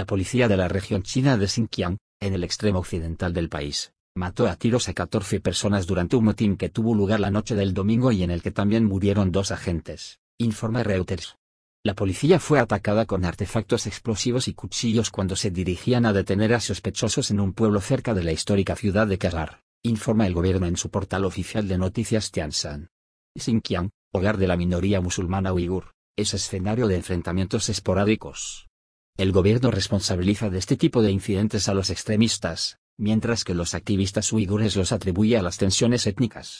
La policía de la región china de Xinjiang, en el extremo occidental del país, mató a tiros a 14 personas durante un motín que tuvo lugar la noche del domingo y en el que también murieron dos agentes, informa Reuters. La policía fue atacada con artefactos explosivos y cuchillos cuando se dirigían a detener a sospechosos en un pueblo cerca de la histórica ciudad de Kagar, informa el gobierno en su portal oficial de noticias Shan. Xinjiang, hogar de la minoría musulmana uigur, es escenario de enfrentamientos esporádicos, el gobierno responsabiliza de este tipo de incidentes a los extremistas, mientras que los activistas uigures los atribuye a las tensiones étnicas.